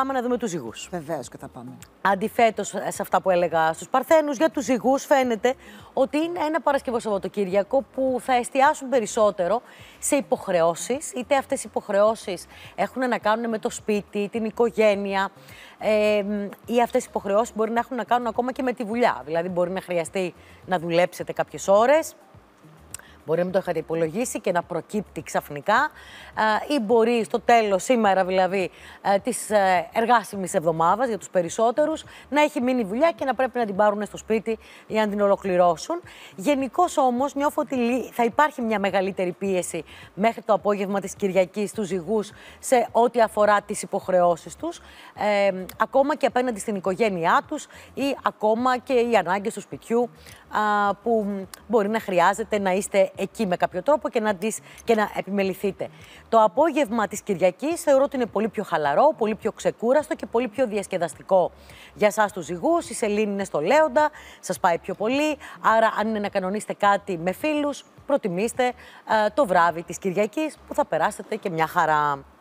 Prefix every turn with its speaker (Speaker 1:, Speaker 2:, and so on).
Speaker 1: πάμε να δούμε τους ζυγούς. Βεβαίως και θα πάμε. Αντιθέτω ε, σε αυτά που έλεγα στους Παρθένους, για τους ζυγούς φαίνεται ότι είναι ένα Παρασκευό Σαββατοκύριακο που θα εστιάσουν περισσότερο σε υποχρεώσεις, είτε αυτές οι υποχρεώσεις έχουν να κάνουν με το σπίτι, την οικογένεια, ε, ή αυτές οι υποχρεώσεις μπορεί να έχουν να κάνουν ακόμα και με τη δουλειά. Δηλαδή, μπορεί να χρειαστεί να δουλέψετε κάποιες ώρες, Μπορεί να μην το είχατε υπολογίσει και να προκύπτει ξαφνικά ε, ή μπορεί στο τέλος, σήμερα δηλαδή, ε, της ε, εργάσιμης εβδομάδας για τους περισσότερους, να έχει μείνει δουλειά και να πρέπει να την πάρουν στο σπίτι για να την ολοκληρώσουν. Γενικώς όμως νιώθω ότι θα υπάρχει μια μεγαλύτερη πίεση μέχρι το απόγευμα της Κυριακής στους ζυγούς σε ό,τι αφορά τις υποχρεώσεις τους, ε, ακόμα και απέναντι στην οικογένειά τους ή ακόμα και οι ανάγκες του σπιτιού που μπορεί να χρειάζεται να είστε εκεί με κάποιο τρόπο και να, τις, και να επιμεληθείτε. Το απόγευμα της Κυριακής θεωρώ ότι είναι πολύ πιο χαλαρό, πολύ πιο ξεκούραστο και πολύ πιο διασκεδαστικό για εσά τους ζυγούς. Η σελήνη είναι στο Λέοντα, σας πάει πιο πολύ. Άρα, αν είναι να κανονίσετε κάτι με φίλους, προτιμήστε ε, το βράδυ της Κυριακής που θα περάσετε και μια χαρά.